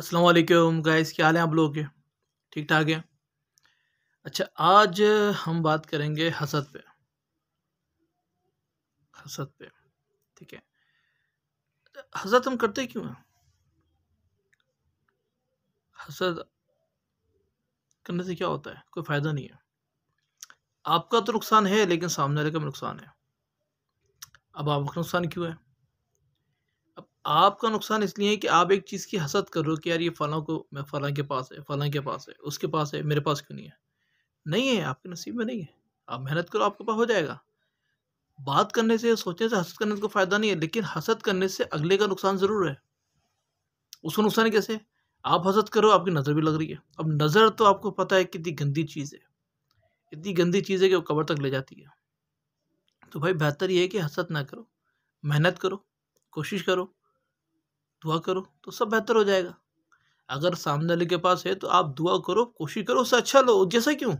अस्सलाम वालेकुम गाइस क्या हाल है आप लोग के ठीक ठाक है अच्छा आज हम बात करेंगे हसद पे हसद पे ठीक है हसद हम करते क्यों हैं हसद करने से क्या होता है कोई फ़ायदा नहीं है आपका तो नुकसान है लेकिन सामने वाले का नुकसान है अब आपका नुकसान क्यों है आपका नुकसान इसलिए है कि आप एक चीज़ की हसद कर रहे हो कि यार ये फलों को मैं फ़लाँ के पास है फ़लाँ के पास है उसके पास है मेरे पास क्यों नहीं है नहीं है आपके नसीब में नहीं है आप मेहनत करो आपके पास हो जाएगा बात करने से सोचने से हसद करने को फ़ायदा नहीं है लेकिन हसद करने से अगले का नुकसान ज़रूर है उसको नुकसान कैसे आप हसद करो आपकी नज़र भी लग रही है अब नज़र तो आपको पता है कितनी गंदी चीज़ है इतनी गंदी चीज़ है कि वो कबर तक ले जाती है तो भाई बेहतर ये है कि हसद ना करो मेहनत करो कोशिश करो दुआ करो तो सब बेहतर हो जाएगा अगर सामने वाले के पास है तो आप दुआ करो कोशिश करो उससे अच्छा लो जैसा क्यों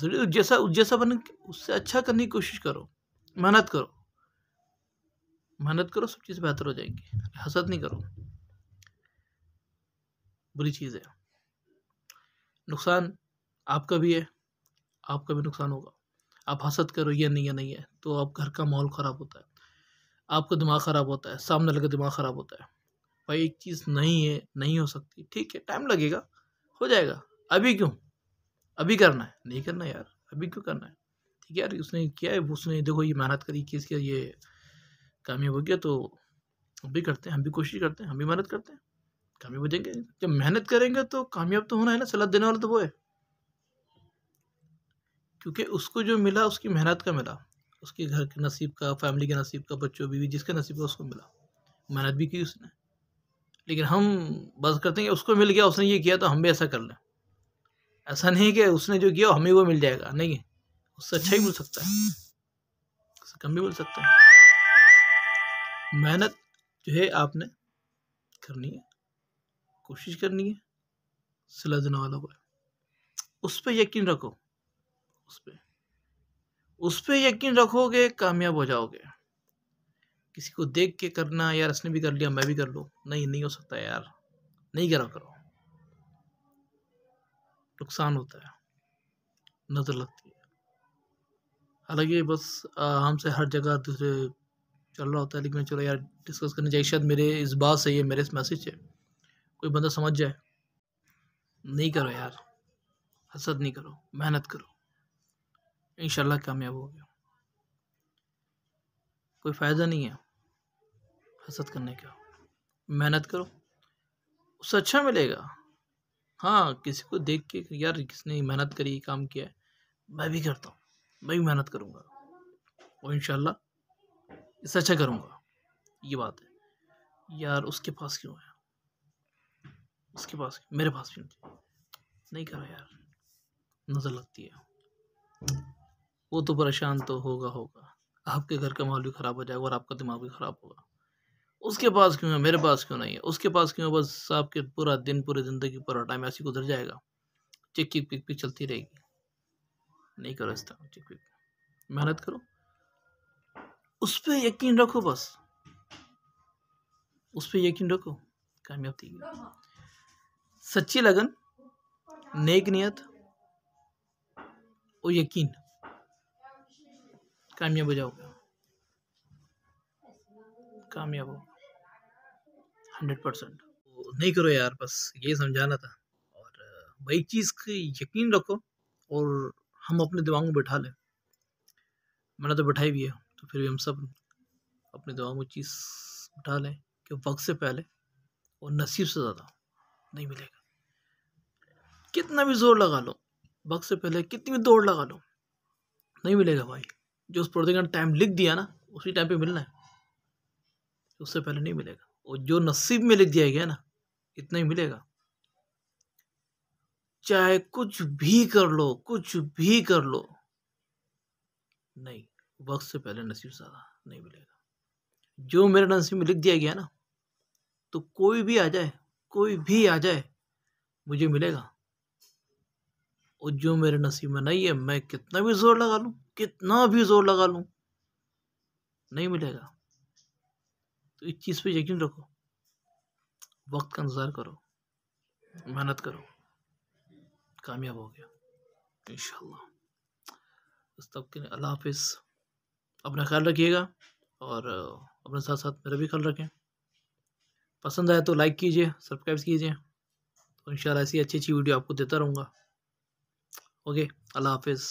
जरूरी जैसा जैसा बन उससे अच्छा करने की कोशिश करो मेहनत करो मेहनत करो सब चीज़ बेहतर हो जाएंगी हसद नहीं करो बुरी चीज़ है नुकसान आपका भी है आपका भी नुकसान होगा आप हसद करो ये नहीं ये नहीं है तो आप घर का माहौल ख़राब होता है आपका दिमाग ख़राब होता है सामने लगे दिमाग ख़राब होता है भाई एक चीज़ नहीं है नहीं हो सकती ठीक है टाइम लगेगा हो जाएगा अभी क्यों अभी करना है नहीं करना यार अभी क्यों करना है ठीक है यार उसने किया है उसने देखो ये मेहनत करी किस किया ये कामयाब हो गया तो हम भी करते हैं हम भी कोशिश करते हैं हम भी मेहनत करते हैं कामयाब हो जाएंगे जब मेहनत करेंगे तो कामयाब तो होना है ना सलाह देने वाला तो वो है क्योंकि उसको जो मिला उसकी मेहनत का मिला उसके घर के नसीब का फैमिली के नसीब का बच्चों बीवी जिसके नसीब का उसको मिला मेहनत भी की उसने लेकिन हम बस करते हैं उसको मिल गया उसने ये किया तो हम भी ऐसा कर लें ऐसा नहीं कि उसने जो किया हमें वो मिल जाएगा नहीं उससे अच्छा ही मिल सकता है उससे कम भी मिल सकता है मेहनत जो है आपने करनी है कोशिश करनी है सिला देने वालों को उस पर यकीन रखो उस पर उस पर यकीन रखोगे कामयाब हो जाओगे किसी को देख के करना यार उसने भी कर लिया मैं भी कर लूँ नहीं नहीं हो सकता यार नहीं करा करो नुकसान होता है नज़र लगती है हालांकि बस हमसे हर जगह दूसरे चल रहा होता है लेकिन चलो यार डिस्कस करना चाहिए शायद मेरे इस बात से ये मेरे इस मैसेज से कोई बंदा समझ जाए नहीं करो यार हसद नहीं करो मेहनत करो इन कामयाब हो गया कोई फ़ायदा नहीं है हसद करने का मेहनत करो उससे अच्छा मिलेगा हाँ किसी को देख के यार किसने मेहनत करी काम किया है मैं भी करता हूँ मैं भी मेहनत करूँगा और इन इससे अच्छा करूँगा ये बात है यार उसके पास क्यों है उसके पास मेरे पास क्यों नहीं करो यार नज़र लगती है वो तो परेशान तो होगा होगा आपके घर का माहौल भी ख़राब हो जाएगा और आपका दिमाग भी ख़राब होगा उसके पास क्यों है मेरे पास क्यों नहीं है उसके पास क्यों है बस आपके पूरा दिन पूरी ज़िंदगी पूरा टाइम ऐसे गुजर जाएगा चिक चिक पिक पिक चलती रहेगी नहीं करो इस तरह चिक पिक मेहनत करो उस पर यकीन रखो बस उस पर यकीन रखो कामयाब थी सच्ची लगन नेक नियत और यकीन कामयाब हो जाओगे कामयाब हो हंड्रेड परसेंट नहीं करो यार बस यही समझाना था और भाई चीज़ की यकीन रखो और हम अपने दिमाग में बैठा लें मैंने तो बैठाई भी है तो फिर भी हम सब अपने दिमाग में चीज़ बैठा लें कि वक्त से पहले और नसीब से ज़्यादा नहीं मिलेगा कितना भी जोर लगा लो वक्त से पहले कितनी भी दौड़ लगा लो नहीं मिलेगा भाई जो उस प्रोजेक्ट का टाइम लिख दिया ना उसी टाइम पे मिलना है उससे पहले नहीं मिलेगा और जो नसीब में लिख दिया गया ना इतना ही मिलेगा चाहे कुछ भी कर लो कुछ भी कर लो नहीं वक्त से पहले नसीब सारा नहीं मिलेगा जो मेरे नसीब में लिख दिया गया ना तो कोई भी आ जाए कोई भी आ जाए मुझे मिलेगा और जो मेरे नसीब में नहीं है मैं कितना भी जोर लगा लूं कितना भी जोर लगा लूं नहीं मिलेगा तो इस चीज़ पे यकीन रखो वक्त का इंतज़ार करो मेहनत करो कामयाब हो गया इन इस तब के लिए अल्लाह हाफिज़ अपना ख्याल रखिएगा और अपने साथ साथ मेरा भी ख्याल रखें पसंद आए तो लाइक कीजिए सब्सक्राइब कीजिए तो इन ऐसी अच्छी अच्छी वीडियो आपको देता रहूँगा ओके अल्लाह हाफिज़